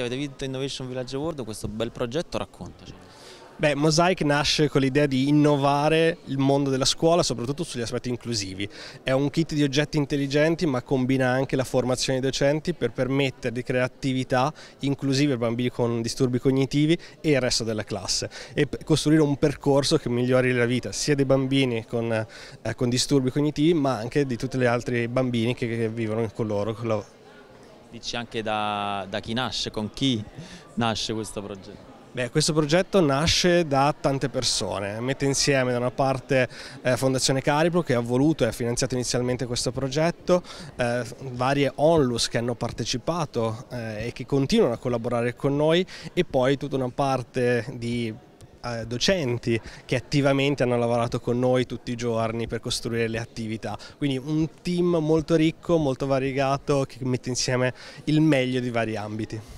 Avete vinto Innovation Village Award, questo bel progetto, raccontaci. Cioè. Beh, Mosaic nasce con l'idea di innovare il mondo della scuola, soprattutto sugli aspetti inclusivi. È un kit di oggetti intelligenti, ma combina anche la formazione dei docenti per permettere di creare attività inclusive ai bambini con disturbi cognitivi e il resto della classe e costruire un percorso che migliori la vita sia dei bambini con, eh, con disturbi cognitivi, ma anche di tutti gli altri bambini che, che vivono con loro, con la, Dici anche da, da chi nasce, con chi nasce questo progetto. Beh, questo progetto nasce da tante persone, mette insieme da una parte eh, Fondazione Caripro che ha voluto e ha finanziato inizialmente questo progetto, eh, varie onlus che hanno partecipato eh, e che continuano a collaborare con noi e poi tutta una parte di eh, docenti che attivamente hanno lavorato con noi tutti i giorni per costruire le attività. Quindi un team molto ricco, molto variegato che mette insieme il meglio di vari ambiti.